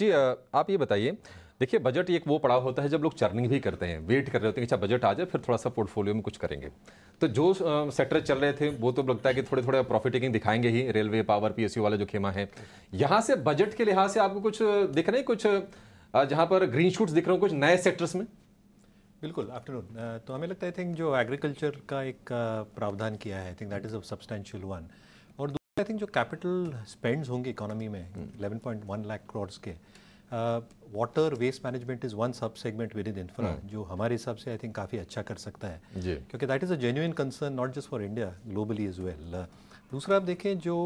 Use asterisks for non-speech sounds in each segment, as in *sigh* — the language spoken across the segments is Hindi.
जी आप ये बताइए देखिए बजट एक वो पड़ाव होता है जब लोग चर्निंग भी करते हैं वेट कर रहे होते हैं कि अच्छा बजट आ जाए फिर थोड़ा सा पोर्टफोलियो में कुछ करेंगे तो जो सेक्टर चल रहे थे वो तो लगता है कि थोड़े थोड़े प्रॉफिट टेकिंग दिखाएंगे ही रेलवे पावर पीएसयू वाला जो खेमा है यहाँ से बजट के लिहाज से आपको कुछ दिख रहे हैं कुछ जहाँ पर ग्रीन शूट्स दिख रहे हो कुछ नए सेक्टर्स में बिल्कुल आफ्टरनून तो हमें लगता है थिंक जो एग्रीकल्चर का एक प्रावधान किया है I think that is a substantial one I think जो कैपिटल स्पेंड्स होंगे इकोनॉमी में 11.1 लाख करोड़ के water waste management is one sub segment within infra जो हमारे हिसाब से आई थिंक काफ़ी अच्छा कर सकता है क्योंकि that is a genuine concern not just for India globally is well दूसरा आप देखें जो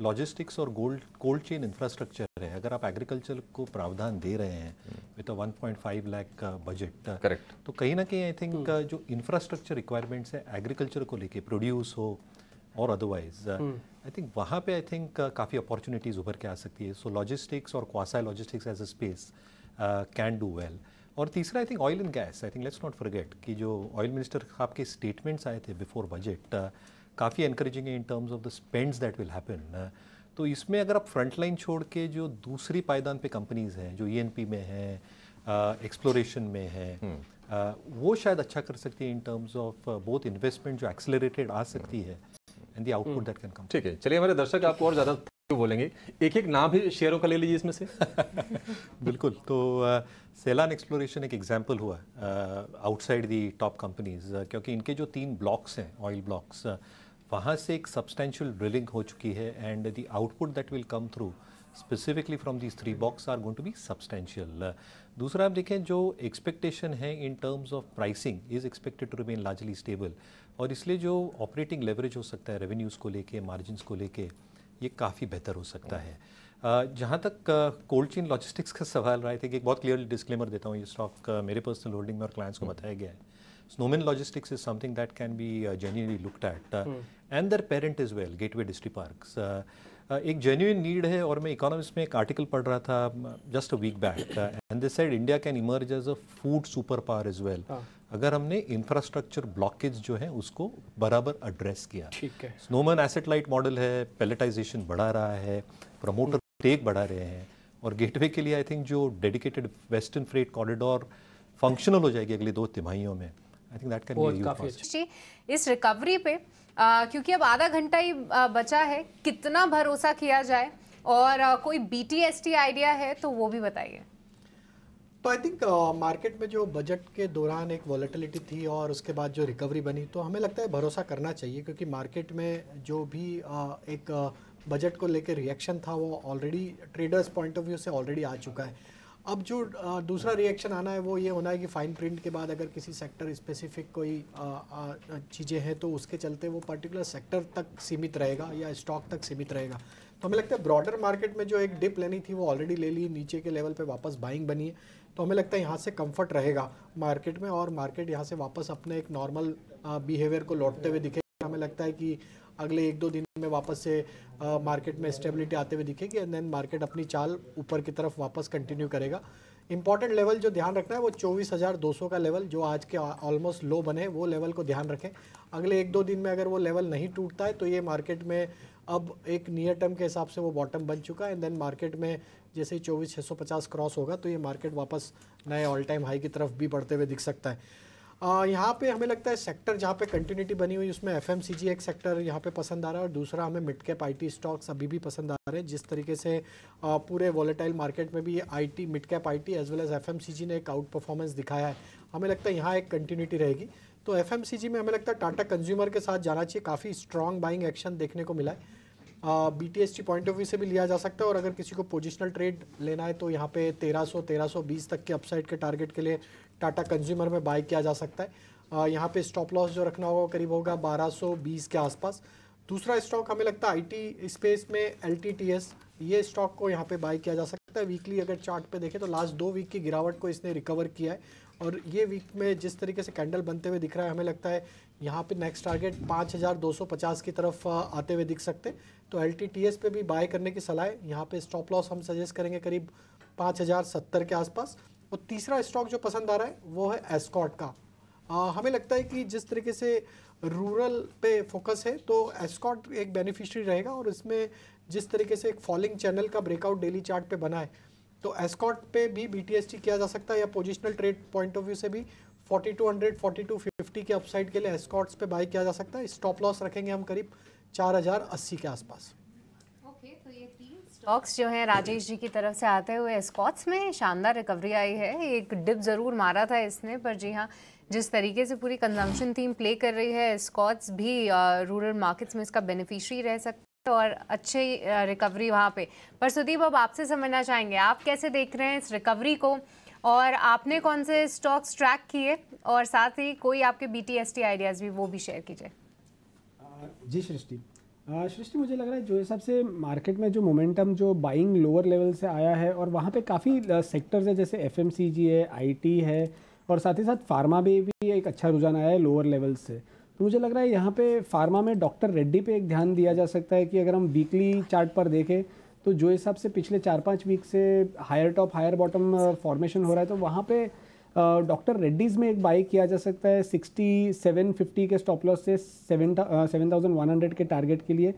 लॉजिस्टिक्स uh, और गोल्ड कोल्ड चेन इंफ्रास्ट्रक्चर है अगर आप एग्रीकल्चर को प्रावधान दे रहे हैं with one point five lakh का बजट करेक्ट तो कहीं ना कहीं आई थिंक hmm. uh, जो इंफ्रास्ट्रक्चर रिक्वायरमेंट्स है एग्रीकल्चर को लेके प्रोड्यूस हो और अदरवाइज आई थिंक वहाँ पे आई थिंक काफ़ी अपॉर्चुनिटीज़ उभर के आ सकती है सो लॉजिस्टिक्स और क्वासा logistics as a space can do well और तीसरा I think oil and gas I think let's not forget कि जो ऑयल मिनिस्टर साहब के स्टेटमेंट्स आए थे बिफोर बजट काफ़ी एनकरेजिंग है in terms of the spends that will happen तो इसमें अगर आप फ्रंट लाइन छोड़ के जो दूसरी पायदान पे कंपनीज़ हैं जो ई e में हैं एक्सप्लोरेशन uh, में हैं hmm. uh, वो शायद अच्छा कर सकती है in terms of both investment जो एक्सेलरेटेड आ सकती hmm. है and the output that can come ठीक है चलिए हमारे दर्शक आपको और ज़्यादा बोलेंगे एक एक नाम भी शेयरों का ले लीजिए इसमें से *laughs* बिल्कुल तो सेलान एक्सप्लोरेशन एक एग्जाम्पल हुआ आउटसाइड दी टॉप कंपनीज क्योंकि इनके जो तीन ब्लॉक्स हैं ऑयल ब्लॉक्स वहाँ से एक सब्सटेंशियल ड्रिलिंग हो चुकी है and the output that will come through specifically from these three box are going to be substantial दूसरा आप देखें जो एक्सपेक्टेशन है in terms of pricing is expected to remain largely stable और इसलिए जो ऑपरेटिंग लेवरेज हो सकता है रेवेन्यूज़ को लेके मार्जिन को लेके ये काफ़ी बेहतर हो सकता है जहाँ तक कोल्ड चेन लॉजिस्टिक्स का सवाल रहा था कि एक बहुत क्लियर डिस्क्लेमर देता हूँ ये स्टॉक मेरे पर्सनल होल्डिंग में और क्लाइंट्स को बताया गया है स्नोमैन logistics is something that can be genuinely look at and दर parent is well gateway distripark एक जेन्यून नीड है और मैं इकोनॉमिक्स में एक आर्टिकल पढ़ रहा था just a week back and they said India can emerge as a food super power is well अगर हमने इंफ्रास्ट्रक्चर ब्लॉकेज जो है उसको बराबर एड्रेस किया ठीक है स्नोमैन एसेट लाइट मॉडल है पेलेटाइजेशन बढ़ा रहा है प्रमोटर टेक बढ़ा रहे हैं और गेटवे के लिए आई थिंक जो dedicated western freight corridor functional हो जाएगी अगले दो तिमाहियों में I think that can be इस रिकवरी पे आ, क्योंकि अब आधा घंटा ही आ, बचा है कितना भरोसा किया जाए और आ, कोई बी आइडिया है तो वो भी बताइए तो आई थिंक मार्केट में जो बजट के दौरान एक वॉलेटिलिटी थी और उसके बाद जो रिकवरी बनी तो हमें लगता है भरोसा करना चाहिए क्योंकि मार्केट में जो भी uh, एक बजट uh, को लेकर रिएक्शन था वो already traders point of view से ऑलरेडी आ चुका है अब जो uh, दूसरा रिएक्शन आना है वो ये होना है कि फाइन प्रिंट के बाद अगर किसी सेक्टर स्पेसिफिक कोई uh, uh, चीज़ें हैं तो उसके चलते वो पर्टिकुलर सेक्टर तक सीमित रहेगा या स्टॉक तक सीमित रहेगा तो हमें लगता है ब्रॉडर मार्केट में जो एक डिप लेनी थी वो ऑलरेडी ले ली नीचे के लेवल पे वापस बाइंग बनी है तो हमें लगता है यहाँ से कंफर्ट रहेगा मार्केट में और मार्केट यहाँ से वापस अपने एक नॉर्मल बिहेवियर को लौटते हुए दिखेगा हमें लगता है कि अगले एक दो दिन में वापस से आ, मार्केट में स्टेबिलिटी आते हुए दिखेगी एंड देन मार्केट अपनी चाल ऊपर की तरफ वापस कंटिन्यू करेगा इंपॉर्टेंट लेवल जो ध्यान रखना है वो 24,200 का लेवल जो आज के ऑलमोस्ट लो बने वो लेवल को ध्यान रखें अगले एक दो दिन में अगर वो लेवल नहीं टूटता है तो ये मार्केट में अब एक नियर टर्म के हिसाब से वो बॉटम बन चुका है एंड देन मार्केट में जैसे ही चौबीस छः सौ पचास क्रॉस होगा तो ये मार्केट वापस नए ऑल टाइम हाई की तरफ भी बढ़ते हुए दिख सकता है यहाँ पे हमें लगता है सेक्टर जहाँ पे कंटिन्यूटी बनी हुई उसमें एफ एम एक सेक्टर यहाँ पे पसंद आ रहा है और दूसरा हमें मिड कैप टी स्टॉक्स अभी भी पसंद आ रहे हैं जिस तरीके से आ, पूरे वॉलेटाइल मार्केट में भी I T mid cap T as well as F ने एक आउट परफॉर्मेंस दिखाया है हमें लगता है यहाँ एक कंटिन्यूटी रहेगी तो एफ में हमें लगता है टाटा कंज्यूमर के साथ जाना चाहिए काफ़ी स्ट्रॉन्ग बाइंग एक्शन देखने को मिला है B T S T point of view से भी लिया जा सकता है और अगर किसी को पोजिशनल ट्रेड लेना है तो यहाँ पे 1300 1320 तक के अपसाइड के टारगेट के लिए टाटा कंज्यूमर में बाय किया जा सकता है यहाँ पे स्टॉप लॉस जो रखना होगा करीब होगा 1220 के आसपास दूसरा स्टॉक हमें लगता है आई स्पेस में एल ये स्टॉक को यहाँ पर बाय किया जा सकता है वीकली अगर चार्ट देखें तो लास्ट दो वीक की गिरावट को इसने रिकवर किया है और ये वीक में जिस तरीके से कैंडल बनते हुए दिख रहा है हमें लगता है यहाँ पे नेक्स्ट टारगेट 5250 की तरफ आते हुए दिख सकते तो एल पे भी बाय करने की सलाह है यहाँ पे स्टॉप लॉस हम सजेस्ट करेंगे करीब 5070 के आसपास और तीसरा स्टॉक जो पसंद आ रहा है वो है एस्कॉट का आ, हमें लगता है कि जिस तरीके से रूरल पे फोकस है तो एस्कॉट एक बेनिफिशरी रहेगा और इसमें जिस तरीके से एक फॉलिंग चैनल का ब्रेकआउट डेली चार्ट पे बना है तो एस्कॉट पे भी बीटीएसटी किया जा सकता है या positional trade point of view से भी 4200, 4250 के अपसाइड के लिए एस्कॉट्स पे बाई किया जा सकता है स्टॉप लॉस रखेंगे हम करीब 4080 के आसपास स्टॉक्स तो जो है राजेश जी की तरफ से आते हुए स्कॉट्स में शानदार रिकवरी आई है एक डिप ज़रूर मारा था इसने पर जी हाँ जिस तरीके से पूरी कंजम्पशन थीम प्ले कर रही है स्कॉट्स भी रूरल मार्केट्स में इसका बेनिफिशियरी रह सकता और अच्छी रिकवरी वहाँ पे पर सुदीप अब आपसे समझना चाहेंगे आप कैसे देख रहे हैं इस रिकवरी को और आपने कौन से स्टॉक्स ट्रैक किए और साथ ही कोई आपके B T S T ideas भी वो भी शेयर कीजिए जी सृष्टि सृष्टि मुझे लग रहा है जो हिसाब से मार्केट में जो मोमेंटम जो बाइंग लोअर लेवल से आया है और वहाँ पे काफ़ी सेक्टर्स है जैसे एफ है आईटी है और साथ ही साथ फार्मा भी भी एक अच्छा रुझान आया है लोअर लेवल से तो मुझे लग रहा है यहाँ पे फार्मा में डॉक्टर रेड्डी पे एक ध्यान दिया जा सकता है कि अगर हम वीकली चार्ट पर देखें तो जो हिसाब से पिछले चार पाँच वीक से higher top higher bottom formation हो रहा है तो वहाँ पे uh, डॉक्टर रेड्डीज़ में एक बाई किया जा सकता है सिक्सटी सेवन फिफ्टी के स्टॉप लॉस से seven seven thousand one hundred के टारगेट के लिए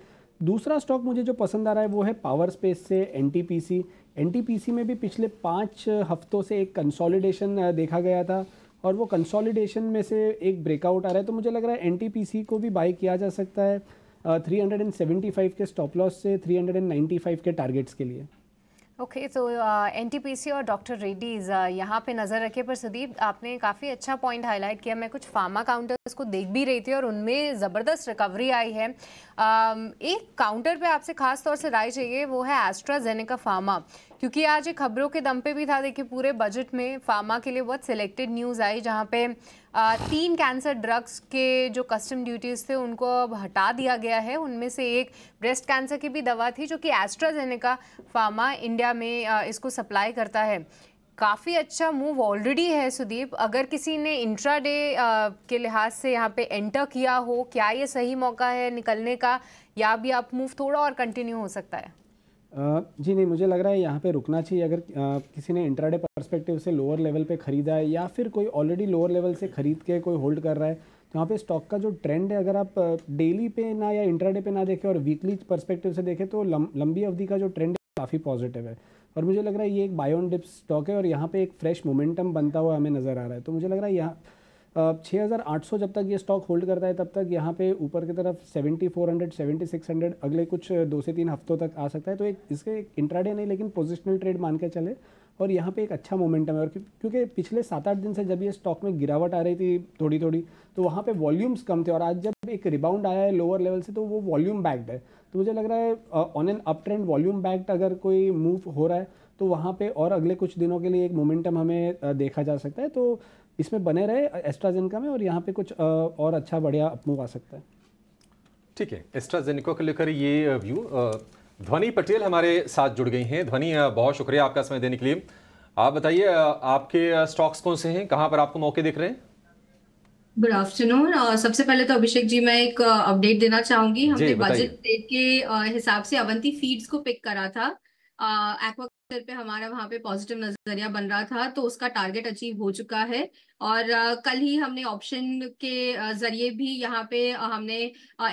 दूसरा स्टॉक मुझे जो पसंद आ रहा है वो है पावर स्पेस से N T P C N T P C में भी पिछले पाँच हफ्तों से एक कंसोलिडेशन uh, देखा गया था और वो कंसोलिडेशन में से एक ब्रेकआउट आ रहा है तो मुझे लग रहा है एन को भी बाई किया जा सकता है three hundred and seventy five के स्टॉप लॉस से three hundred and ninety five के टारगेट्स के लिए ओके तो एन और डॉक्टर रेड्डीज़ uh, यहाँ पे नज़र रखे पर सुदीप आपने काफ़ी अच्छा पॉइंट हाईलाइट किया मैं कुछ फार्मा काउंटर्स को देख भी रही थी और उनमें ज़बरदस्त रिकवरी आई है uh, एक काउंटर पे आपसे खास तौर से राय चाहिए वो है एस्ट्राजेनेका फार्मा क्योंकि आज खबरों के दम पे भी था देखिए पूरे बजट में फार्मा के लिए बहुत सिलेक्टेड न्यूज़ आई जहाँ पे आ, तीन कैंसर ड्रग्स के जो कस्टम ड्यूटीज़ थे उनको अब हटा दिया गया है उनमें से एक ब्रेस्ट कैंसर की भी दवा थी जो कि एस्ट्राजेनेका फार्मा इंडिया में आ, इसको सप्लाई करता है काफ़ी अच्छा मूव ऑलरेडी है सुदीप अगर किसी ने इंट्रा डे के लिहाज से यहाँ पे एंटर किया हो क्या ये सही मौका है निकलने का या भी आप मूव थोड़ा और कंटिन्यू हो सकता है जी नहीं मुझे लग रहा है यहाँ पे रुकना चाहिए अगर आ, किसी ने इंट्राडे पर्सपेक्टिव से लोअर लेवल पे ख़रीदा है या फिर कोई ऑलरेडी लोअर लेवल से ख़रीद के कोई होल्ड कर रहा है तो यहाँ पे स्टॉक का जो ट्रेंड है अगर आप डेली पे ना या इंट्राडे पे ना देखें और वीकली पर्सपेक्टिव से देखें तो लंबी अवधि का जो ट्रेंड है काफ़ी पॉजिटिव है और मुझे लग रहा है ये एक बायोन डिप स्टॉक है और यहाँ पर एक फ्रेश मोमेंटम बनता हुआ हमें नज़र आ रहा है तो मुझे लग रहा है यहाँ 6800 जब तक ये स्टॉक होल्ड करता है तब तक यहाँ पे ऊपर की तरफ 7400 7600 अगले कुछ दो से तीन हफ्तों तक आ सकता है तो एक इसके एक इंट्राडे नहीं लेकिन पोजिशनल ट्रेड मान के चले और यहाँ पे एक अच्छा मोमेंटम है और क्योंकि पिछले सात आठ दिन से जब ये स्टॉक में गिरावट आ रही थी थोड़ी थोड़ी तो वहाँ पे वॉल्यूम्स कम थे और आज जब एक रिबाउंड आया है लोअर लेवल से तो वो वॉल्यूम बैक्ड है तो मुझे लग रहा है on an up trend volume backed अगर कोई मूव हो रहा है तो वहाँ पे और अगले कुछ दिनों के लिए एक मोमेंटम हमें देखा जा सकता है तो इसमें बने रहे एस्ट्राजेनिका में और यहाँ पे कुछ और अच्छा बढ़िया अपमूव आ सकता है ठीक है एस्ट्राजेनिका को लेकर ये व्यू ध्वनि पटेल हमारे साथ जुड़ गई हैं ध्वनि बहुत शुक्रिया आपका समय देने के लिए आप बताइए आपके स्टॉक्स कौन से हैं कहाँ पर आपको मौके दिख रहे हैं गुड आफ्टरनून uh, सबसे पहले तो अभिषेक जी मैं एक अपडेट uh, देना चाहूंगी हमने बजट डेट के uh, हिसाब से अवंती फीड्स को पिक करा था एक्वा स्तर पे हमारा वहाँ पे पॉजिटिव नजरिया बन रहा था तो उसका टारगेट अचीव हो चुका है और कल ही हमने ऑप्शन के जरिए भी यहाँ पे हमने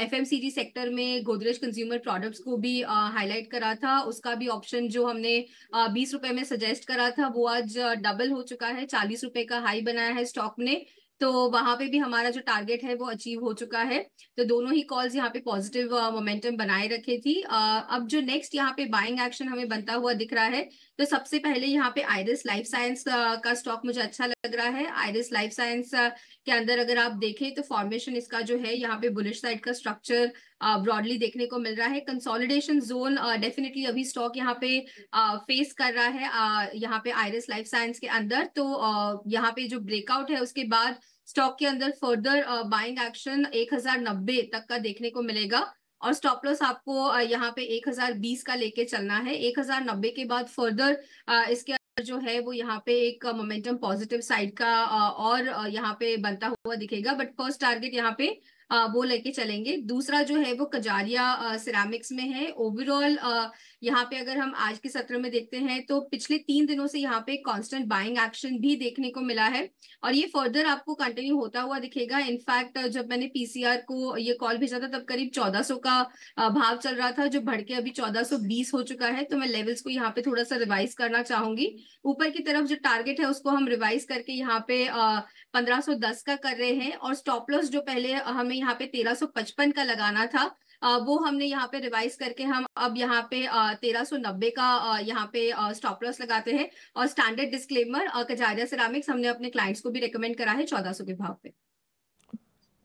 एफएमसीजी सेक्टर में गोदरेज कंज्यूमर प्रोडक्ट्स को भी हाईलाइट करा था उसका भी ऑप्शन जो हमने बीस रुपए में सजेस्ट करा था वो आज डबल हो चुका है चालीस रुपए का हाई बनाया है स्टॉक ने तो वहां पे भी हमारा जो टारगेट है वो अचीव हो चुका है तो दोनों ही कॉल्स यहाँ पे पॉजिटिव मोमेंटम uh, बनाए रखे थी uh, अब जो नेक्स्ट यहाँ पे बाइंग एक्शन हमें बनता हुआ दिख रहा है तो सबसे पहले यहाँ पे आयरिस लाइफ साइंस का स्टॉक मुझे अच्छा लग रहा है आयरिस लाइफ साइंस के अंदर अगर आप देखें तो फॉर्मेशन इसका जो है यहाँ पे बुलिश साइड का स्ट्रक्चर ब्रॉडली देखने को मिल रहा है कंसोलिडेशन जोन डेफिनेटली अभी स्टॉक यहाँ पे फेस कर रहा है यहाँ पे आयरस लाइफ साइंस के अंदर तो यहाँ पे जो ब्रेकआउट है उसके बाद स्टॉक के अंदर फर्दर बाइंग एक्शन एक तक का देखने को मिलेगा और स्टॉप लॉस आपको यहाँ पे 1020 का लेके चलना है 1090 के बाद फर्दर इसके जो है वो यहाँ पे एक मोमेंटम पॉजिटिव साइड का और यहाँ पे बनता हुआ दिखेगा बट फर्स्ट टारगेट यहाँ पे वो लेके चलेंगे दूसरा जो है वो कजारिया सिरामिक्स में है ओवरऑल यहाँ पे अगर हम आज के सत्र में देखते हैं तो पिछले तीन दिनों से यहाँ पे कांस्टेंट बाइंग एक्शन भी देखने को मिला है और ये फर्दर आपको कंटिन्यू होता हुआ दिखेगा इनफैक्ट जब मैंने पीसीआर को ये कॉल भेजा था तब करीब चौदह का भाव चल रहा था जो भड़के अभी चौदह हो चुका है तो मैं लेवल्स को यहाँ पे थोड़ा सा रिवाइज करना चाहूंगी ऊपर की तरफ जो टारगेट है उसको हम रिवाइज करके यहाँ पे पंद्रह का कर रहे हैं और स्टॉप लॉस जो पहले हमें हमें यहाँ पे 1355 का लगाना था आ, वो हमने यहाँ पे रिवाइज करके हम अब यहाँ पे तेरह सौ नब्बे का आ, यहाँ पे स्टॉप लॉस लगाते हैं और स्टैंडर्ड डिस्क्लेमर कजारिया सिरामिक्स हमने अपने क्लाइंट्स को भी रिकमेंड करा है चौदह के भाव पे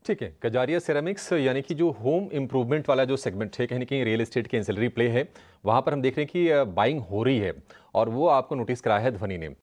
ठीक है कजारिया सिरामिक्स यानी कि जो होम इम्प्रूवमेंट वाला जो सेगमेंट है कहीं कहीं रियल एस्टेट के एंसिलरी प्ले है वहाँ पर हम देख रहे हैं कि बाइंग हो रही है और वो आपको नोटिस कराया है ध्वनि ने